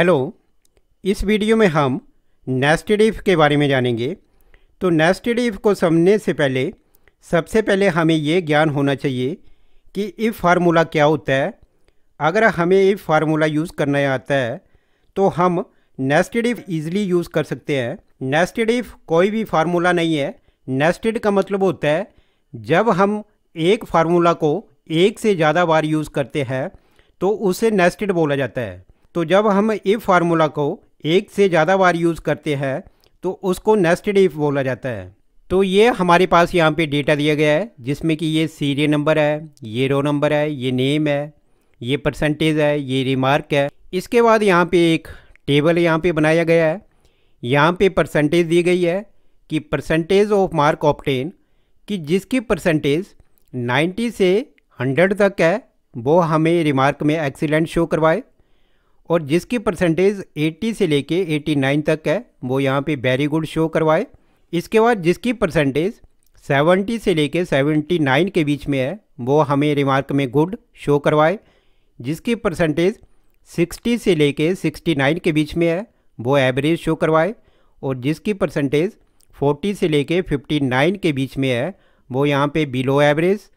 hello इस video में हम नेस्टेड इफ़ के बारे में जानेंगे तो नेस्टेड इफ़ को समझने से पहले सबसे पहले हमें ये ज्ञान होना चाहिए कि इफ़ फार्मूला क्या होता है अगर हमें इफ़ फार्मूला यूज़ करना आता है तो हम नेस्टेड इफ़ ईज़िली यूज़ कर सकते हैं नेस्टेड इफ़ कोई भी फार्मूला नहीं है नेस्टेड का मतलब होता है जब हम एक फार्मूला को एक से ज़्यादा बार यूज़ करते हैं तो उसे नेस्टेड बोला जाता है तो जब हम इफ़ फार्मूला को एक से ज़्यादा बार यूज़ करते हैं तो उसको नेस्टेड इफ़ बोला जाता है तो ये हमारे पास यहाँ पे डेटा दिया गया है जिसमें कि ये सीरियल नंबर है ये रो नंबर है ये नेम है ये परसेंटेज है ये रिमार्क है इसके बाद यहाँ पे एक टेबल यहाँ पे बनाया गया है यहाँ पे परसेंटेज दी गई है कि परसेंटेज ऑफ मार्क ऑप्टेन कि जिसकी परसेंटेज 90 से 100 तक है वो हमें रिमार्क में एक्सीलेंट शो करवाए और जिसकी परसेंटेज 80 से लेके 89 तक है वो यहाँ पे वेरी गुड शो करवाए इसके बाद जिसकी परसेंटेज 70 से लेके 79 के बीच में है वो हमें रिमार्क में गुड शो करवाए जिसकी परसेंटेज 60 से लेके 69 के बीच में है वो एवरेज शो करवाए और जिसकी परसेंटेज 40 से लेके 59 के बीच में है वो यहाँ पे बिलो एवरेज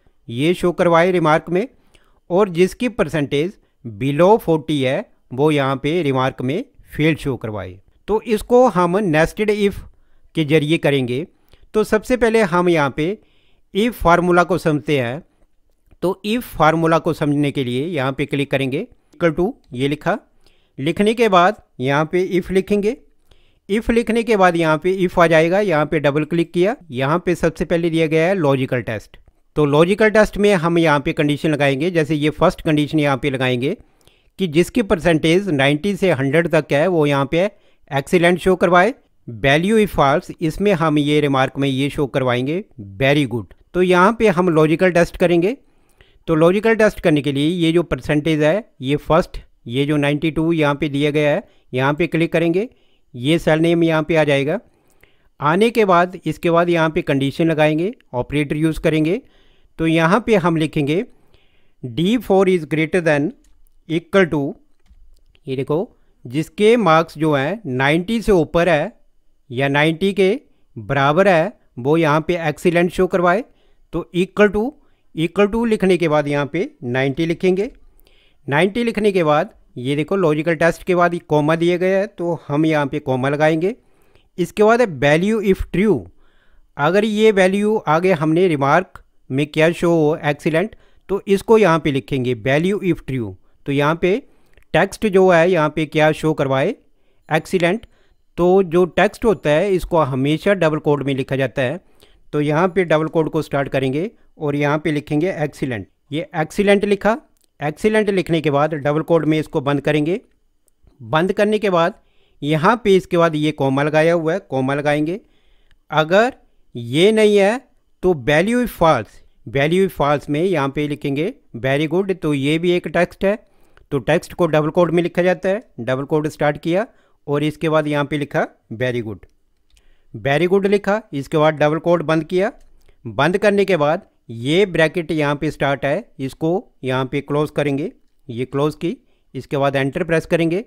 ये शो करवाए रिमार्क में और जिसकी परसेंटेज बिलो 40 है वो यहाँ पे रिमार्क में फेल शो करवाए तो इसको हम नेस्टेड इफ़ के जरिए करेंगे तो सबसे पहले हम यहाँ पे इफ़ फार्मूला को समझते हैं तो इफ़ फार्मूला को समझने के लिए यहाँ पे क्लिक करेंगे इक्वल टू ये लिखा लिखने के बाद यहाँ पे इफ़ लिखेंगे इफ़ लिखने के बाद यहाँ पे इफ़ आ जाएगा यहाँ पे डबल क्लिक किया यहाँ पे सबसे पहले दिया गया है लॉजिकल टेस्ट तो लॉजिकल टेस्ट में हम यहाँ पे कंडीशन लगाएंगे जैसे ये फर्स्ट कंडीशन यहाँ पे लगाएंगे कि जिसकी परसेंटेज 90 से 100 तक है वो यहाँ पे एक्सीलेंट शो करवाए वैल्यू इफ फॉल्स इसमें हम ये रिमार्क में ये शो करवाएंगे वेरी गुड तो यहाँ पे हम लॉजिकल टेस्ट करेंगे तो लॉजिकल टेस्ट करने के लिए ये जो परसेंटेज है ये फर्स्ट ये जो 92 टू यहाँ पर दिया गया है यहाँ पर क्लिक करेंगे ये सेल नेम यहाँ पर आ जाएगा आने के बाद इसके बाद यहाँ पर कंडीशन लगाएंगे ऑपरेटर यूज़ करेंगे तो यहाँ पर हम लिखेंगे d4 is greater than equal to ये देखो जिसके मार्क्स जो हैं 90 से ऊपर है या 90 के बराबर है वो यहाँ पे एक्सीलेंट शो करवाए तो इक्वल टू इक्वल टू लिखने के बाद यहाँ पे 90 लिखेंगे 90 लिखने के बाद ये देखो लॉजिकल टेस्ट के बाद कॉमा दिए गए हैं तो हम यहाँ पे कॉमा लगाएंगे इसके बाद वैल्यू इफ़ ट्रू अगर ये वैल्यू आगे हमने रिमार्क में क्या शो हो एक्सीलेंट तो इसको यहाँ पे लिखेंगे वैल्यू इफ़ ट्रू तो यहाँ पे टेक्स्ट जो है यहाँ पे क्या शो करवाए एक्सीलेंट तो जो टेक्स्ट होता है इसको हमेशा डबल कोड में लिखा जाता है तो यहाँ पे डबल कोड को स्टार्ट करेंगे और यहाँ पे लिखेंगे एक्सीलेंट ये एक्सीलेंट लिखा एक्सीलेंट लिखने के बाद डबल कोड में इसको बंद करेंगे बंद करने के बाद यहाँ पे इसके बाद ये कोमा लगाया हुआ है कोमा लगाएंगे अगर ये नहीं है तो वैल्यू फॉल्स वैल्यू फॉल्स में यहाँ पे लिखेंगे वेरी गुड तो ये भी एक टेक्स्ट है तो टेक्स्ट को डबल कोड में लिखा जाता है डबल कोड स्टार्ट किया और इसके बाद यहाँ पे लिखा वेरी गुड वेरी गुड लिखा इसके बाद डबल कोड बंद किया बंद करने के बाद ये ब्रैकेट यहाँ पे स्टार्ट है इसको यहाँ पे क्लोज करेंगे ये क्लोज की इसके बाद एंटर प्रेस करेंगे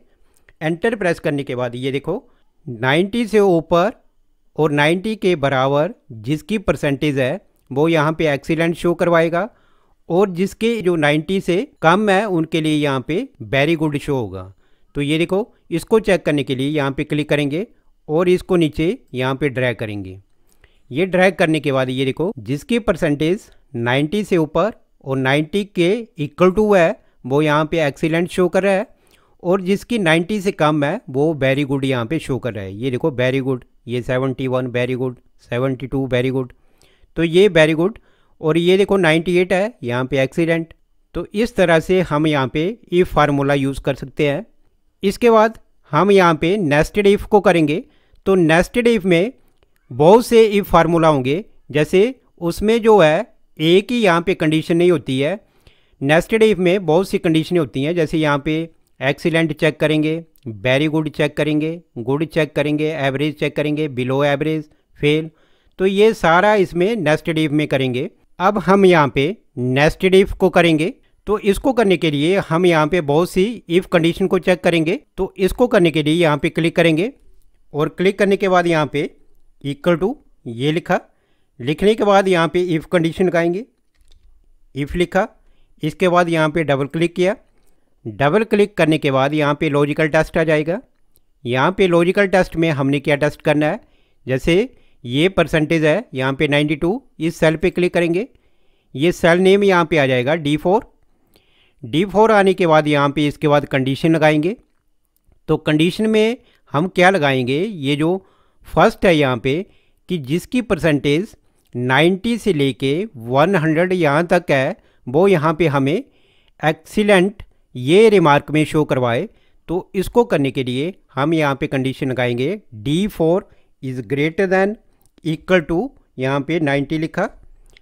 एंटर प्रेस करने के बाद ये देखो 90 से ऊपर और 90 के बराबर जिसकी परसेंटेज है वो यहाँ पे एक्सीलेंट शो करवाएगा और जिसके जो 90 से कम है उनके लिए यहाँ पे वेरी गुड शो होगा तो ये देखो इसको चेक करने के लिए यहाँ पे क्लिक करेंगे और इसको नीचे यहाँ पे ड्रैग करेंगे ये ड्रैग करने के बाद ये देखो जिसकी परसेंटेज 90 से ऊपर और 90 के इक्वल टू है वो यहाँ पे एक्सीलेंट शो कर रहा है और जिसकी 90 से कम है वो वेरी गुड यहाँ पे शो कर रहा है ये देखो वेरी गुड ये 71 वेरी गुड 72 वेरी गुड तो ये वेरी गुड और ये देखो 98 है यहाँ पे एक्सीडेंट तो इस तरह से हम यहाँ पे इफ़ फार्मूला यूज़ कर सकते हैं इसके बाद हम यहाँ पे नेस्टेड इफ़ को करेंगे तो नेस्टेड इफ़ में बहुत से इफ़ फार्मूला होंगे जैसे उसमें जो है एक ही यहाँ पे कंडीशन नहीं होती है नेस्टेड इफ़ में बहुत सी कंडीशनें होती हैं जैसे यहाँ पे एक्सीलेंट चेक करेंगे वेरी गुड चेक करेंगे गुड चेक करेंगे एवरेज चेक करेंगे बिलो एवरेज फेल तो ये सारा इसमें नेस्टेड इफ़ में करेंगे अब हम यहाँ पे नेस्टेड इफ को करेंगे तो इसको करने के लिए हम यहाँ पे बहुत सी इफ़ कंडीशन को चेक करेंगे तो इसको करने के लिए यहाँ पे क्लिक करेंगे और क्लिक करने के बाद यहाँ पे इक्वल टू ये लिखा लिखने के बाद यहाँ पे इफ़ कंडीशन लगाएंगे इफ़ लिखा इसके बाद यहाँ पे डबल क्लिक किया डबल क्लिक करने के बाद यहाँ पे लॉजिकल टेस्ट आ जाएगा यहाँ पे लॉजिकल टेस्ट में हमने क्या टेस्ट करना है जैसे ये परसेंटेज है यहाँ पे 92 इस सेल पे क्लिक करेंगे ये सेल नेम यहाँ पे आ जाएगा डी फोर डी फोर आने के बाद यहाँ पे इसके बाद कंडीशन लगाएंगे तो कंडीशन में हम क्या लगाएंगे ये जो फर्स्ट है यहाँ पे कि जिसकी परसेंटेज 90 से लेके 100 हंड्रेड यहाँ तक है वो यहाँ पे हमें एक्सीलेंट ये रिमार्क में शो करवाए तो इसको करने के लिए हम यहाँ पे कंडीशन लगाएंगे D four is greater than equal to यहाँ पे 90 लिखा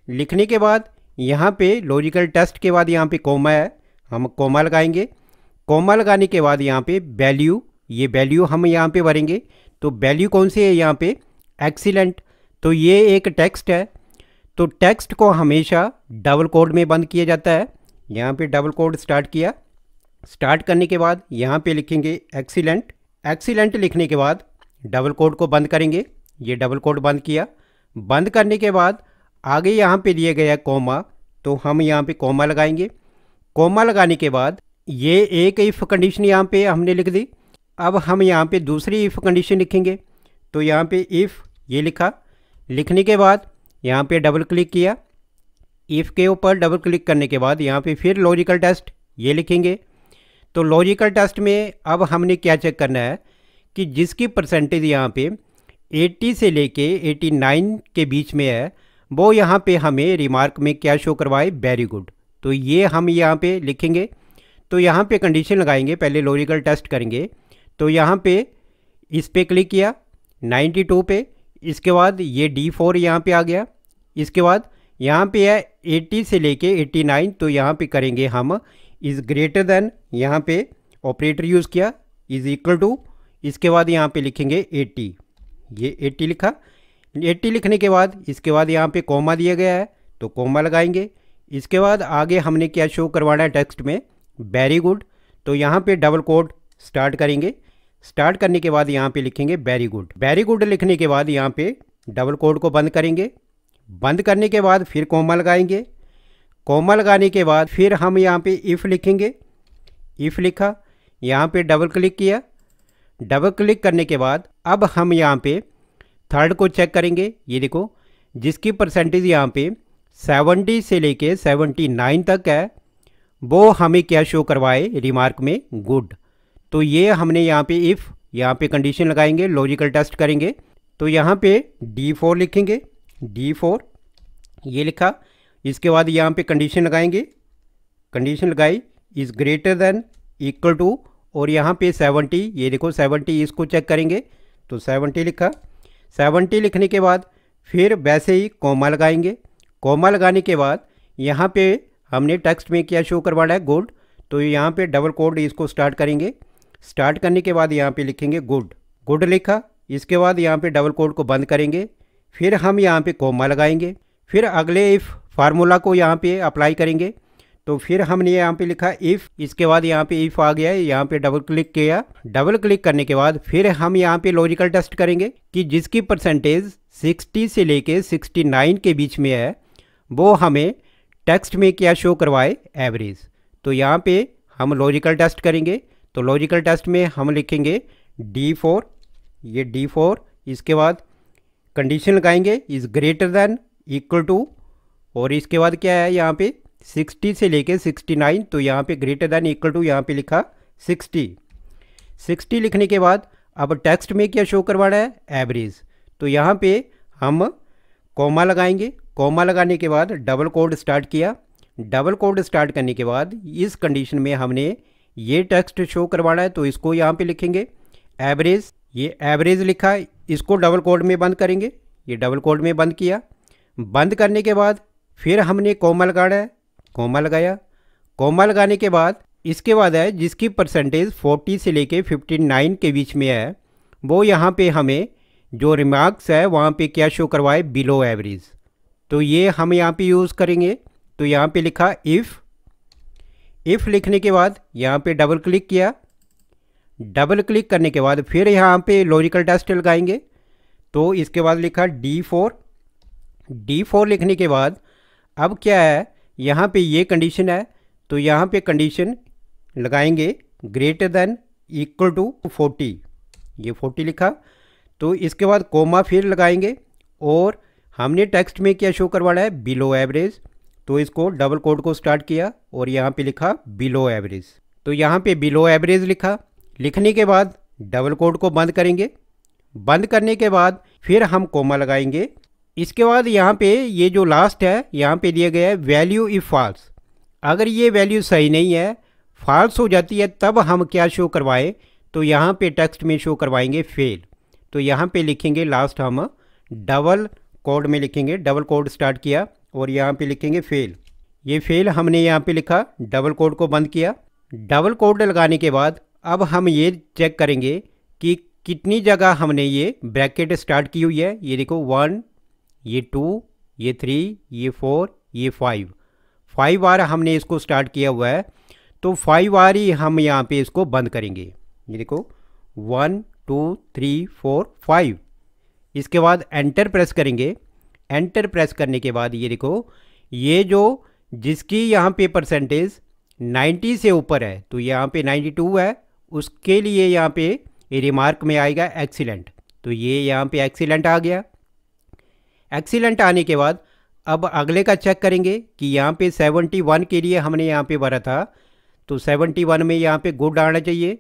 लिखने के बाद यहाँ पे लॉजिकल टेस्ट के बाद यहाँ पे कोमा है हम कोमा लगाएंगे कोमा लगाने के बाद यहाँ पे वैल्यू ये वैल्यू हम यहाँ पे भरेंगे तो वैल्यू कौन सी है यहाँ पे एक्सीलेंट तो ये एक टेक्स्ट है तो टेक्स्ट को हमेशा डबल कोड में बंद किया जाता है यहाँ पे डबल कोड स्टार्ट किया स्टार्ट करने के बाद यहाँ पे लिखेंगे एक्सीलेंट एक्सीलेंट लिखने के बाद डबल कोड को बंद करेंगे ये डबल कोट बंद किया बंद करने के बाद आगे यहाँ पे दिया गया कोमा तो हम यहाँ पे कोमा लगाएंगे कोमा लगाने के बाद ये एक इफ़ कंडीशन यहाँ पे हमने लिख दी अब हम यहाँ पे दूसरी इफ़ कंडीशन लिखेंगे तो यहाँ पे इफ़ ये लिखा लिखने के बाद यहाँ पे डबल क्लिक किया इफ़ के ऊपर डबल क्लिक करने के बाद यहाँ पे फिर लॉजिकल टेस्ट ये लिखेंगे तो लॉजिकल टेस्ट में अब हमने क्या चेक करना है कि जिसकी परसेंटेज यहाँ पर 80 से लेके 89 के बीच में है वो यहाँ पे हमें रिमार्क में क्या शो करवाए वेरी गुड तो ये हम यहाँ पे लिखेंगे तो यहाँ पे कंडीशन लगाएंगे पहले लॉजिकल टेस्ट करेंगे तो यहाँ पे इस पर क्लिक किया 92 पे इसके बाद ये D4 फोर यहाँ पर आ गया इसके बाद यहाँ पे है 80 से लेके 89 तो यहाँ पे करेंगे हम इज़ ग्रेटर देन यहाँ पे ऑपरेटर यूज़ किया इज़ इक्वल टू इसके बाद यहाँ पे लिखेंगे 80 ये एट्टी लिखा एट्टी लिखने के बाद इसके बाद यहाँ पे कॉमा दिया गया है तो कोमा लगाएंगे इसके बाद आगे हमने क्या शो करवाना है टेक्स्ट में वेरी गुड तो यहाँ पे डबल कोड स्टार्ट करेंगे स्टार्ट करने के बाद यहाँ पे लिखेंगे वेरी गुड वेरी गुड लिखने के बाद यहाँ पे डबल कोड को बंद करेंगे बंद करने के बाद फिर कोमा लगाएंगे कोमा लगाने के बाद फिर हम यहाँ पे इफ़ लिखेंगे इफ़ लिखा यहाँ पे डबल क्लिक किया डबल क्लिक करने के बाद अब हम यहाँ पे थर्ड को चेक करेंगे ये देखो जिसकी परसेंटेज यहाँ पे 70 से लेके 79 तक है वो हमें क्या शो करवाए रिमार्क में गुड तो ये हमने यहाँ पे इफ़ यहाँ पे कंडीशन लगाएंगे लॉजिकल टेस्ट करेंगे तो यहाँ पे D4 लिखेंगे D4 ये लिखा इसके बाद यहाँ पे कंडीशन लगाएंगे कंडीशन लगाई is greater than equal to और यहाँ पे सेवनटी ये देखो सेवनटी इसको चेक करेंगे तो सेवनटी लिखा सेवनटी लिखने के बाद फिर वैसे ही कॉमा लगाएंगे कॉमा लगाने के बाद यहाँ पे हमने टेक्स्ट में क्या शो करवाना है गुड तो यहाँ पे डबल कोड इसको स्टार्ट करेंगे स्टार्ट करने के बाद यहाँ पे लिखेंगे गुड गुड लिखा इसके बाद यहाँ पे डबल कोड को बंद करेंगे फिर हम यहाँ पे कोमा लगाएंगे फिर अगले इफ़ फार्मूला को यहाँ पे अप्लाई करेंगे तो फिर हमने यहाँ पे लिखा इफ़ इसके बाद यहाँ पे इफ़ आ गया है यहाँ पे डबल क्लिक किया डबल क्लिक करने के बाद फिर हम यहाँ पे लॉजिकल टेस्ट करेंगे कि जिसकी परसेंटेज 60 से लेके 69 के बीच में है वो हमें टेक्स्ट में क्या शो करवाए एवरेज तो यहाँ पे हम लॉजिकल टेस्ट करेंगे तो लॉजिकल टेस्ट में हम लिखेंगे डी फोर ये डी फोर इसके बाद कंडीशन लगाएंगे is greater than equal to और इसके बाद क्या है यहाँ पे 60 से लेके 69 तो यहाँ पे ग्रेटर दैन इक्वल टू यहाँ पे लिखा 60 60 लिखने के बाद अब टेक्स्ट में क्या शो करवाना है एवरेज तो यहाँ पे हम कॉमा लगाएंगे कॉमा लगाने के बाद डबल कोड स्टार्ट किया डबल कोड स्टार्ट करने के बाद इस कंडीशन में हमने ये टेक्स्ट शो करवाना है तो इसको यहाँ पे लिखेंगे एवरेज ये एवरेज लिखा है इसको डबल कोड में बंद करेंगे ये डबल कोड में बंद किया बंद करने के बाद फिर हमने कॉमा लगाना है कोमा लगाया कोमा लगाने के बाद इसके बाद है जिसकी परसेंटेज 40 से लेके 59 के बीच में है वो यहाँ पे हमें जो रिमार्क्स है वहाँ पे क्या शो करवाए बिलो एवरेज तो ये हम यहाँ पे यूज़ करेंगे तो यहाँ पे लिखा इफ़ इफ़ लिखने के बाद यहाँ पे डबल क्लिक किया डबल क्लिक करने के बाद फिर यहाँ पे लॉजिकल टेस्ट लगाएंगे तो इसके बाद लिखा डी फोर डी फोर लिखने के बाद अब क्या है यहाँ पे ये कंडीशन है तो यहाँ पे कंडीशन लगाएंगे greater than equal to forty ये फोर्टी लिखा तो इसके बाद कोमा फिर लगाएंगे और हमने टेक्स्ट में क्या शो करवाना है बिलो एवरेज तो इसको डबल कोड को स्टार्ट किया और यहाँ पे लिखा बिलो एवरेज तो यहाँ पे बिलो एवरेज लिखा लिखने के बाद डबल कोड को बंद करेंगे बंद करने के बाद फिर हम कोमा लगाएंगे इसके बाद यहाँ पे ये जो लास्ट है यहाँ पे दिया गया है वैल्यू इफ़ फॉल्स अगर ये वैल्यू सही नहीं है फॉल्स हो जाती है तब हम क्या शो करवाएं तो यहाँ पे टेक्स्ट में शो करवाएंगे फेल तो यहाँ पे लिखेंगे लास्ट हम डबल कोड में लिखेंगे डबल कोड स्टार्ट किया और यहाँ पे लिखेंगे फेल ये फेल हमने यहाँ पे लिखा डबल कोड को बंद किया डबल कोड लगाने के बाद अब हम ये चेक करेंगे कि कितनी जगह हमने ये ब्रैकेट स्टार्ट की हुई है ये देखो वन ये टू ये थ्री ये फोर ये फाइव फाइव बार हमने इसको स्टार्ट किया हुआ है तो फाइव बार ही हम यहाँ पे इसको बंद करेंगे ये देखो one two three four five इसके बाद एंटर प्रेस करेंगे एंटर प्रेस करने के बाद ये देखो ये जो जिसकी यहाँ पे परसेंटेज 90 से ऊपर है तो यहाँ पे 92 है उसके लिए यहाँ पे रिमार्क में आएगा एक्सीलेंट तो ये यहाँ पे एक्सीलेंट आ गया एक्सीलेंट आने के बाद अब अगले का चेक करेंगे कि यहाँ पे 71 के लिए हमने यहाँ पे भरा था तो 71 में यहाँ पे गुड आना चाहिए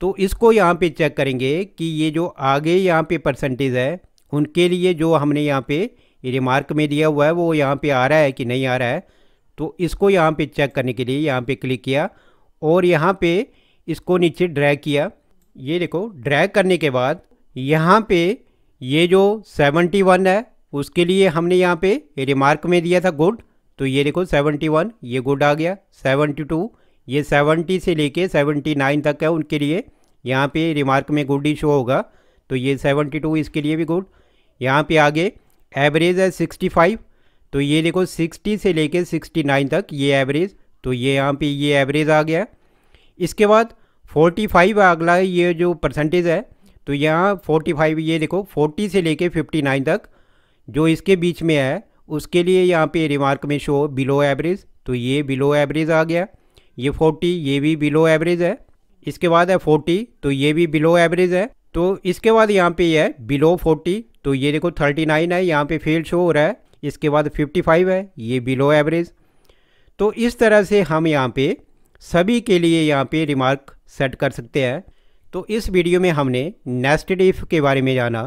तो इसको यहाँ पे चेक करेंगे कि ये जो आगे यहाँ पे परसेंटेज है उनके लिए जो हमने यहाँ पे रिमार्क में दिया हुआ है वो यहाँ पे आ रहा है कि नहीं आ रहा है तो इसको यहाँ पे चेक करने के लिए यहाँ पे क्लिक किया और यहाँ पे इसको नीचे ड्रैग किया ये देखो ड्रैग करने के बाद यहाँ पे ये जो 71 है उसके लिए हमने यहाँ पे रिमार्क में दिया था गुड तो ये देखो 71 ये गुड आ गया 72 ये 70 से लेके 79 तक है उनके लिए यहाँ पे रिमार्क में गुड ही शो होगा तो ये 72 इसके लिए भी गुड यहाँ पे आगे एवरेज है 65 तो ये देखो 60 से लेके 69 तक ये एवरेज तो ये यहाँ पे ये एवरेज आ गया इसके बाद 45 अगला ये जो परसेंटेज है तो यहाँ 45 ये देखो 40 से लेके 59 तक जो इसके बीच में है उसके लिए यहाँ पे रिमार्क में शो बिलो एवरेज तो ये बिलो एवरेज आ गया ये फोर्टी ये भी बिलो एवरेज है इसके बाद है फोर्टी तो ये भी बिलो एवरेज है तो इसके बाद यहाँ पे है बिलो फोर्टी तो ये देखो थर्टी नाइन है यहाँ पे फेल शो हो रहा है इसके बाद फिफ्टी फाइव है ये बिलो एवरेज तो इस तरह से हम यहाँ पे सभी के लिए यहाँ पे रिमार्क सेट कर सकते हैं तो इस वीडियो में हमने नेस्टेड इफ़ के बारे में जाना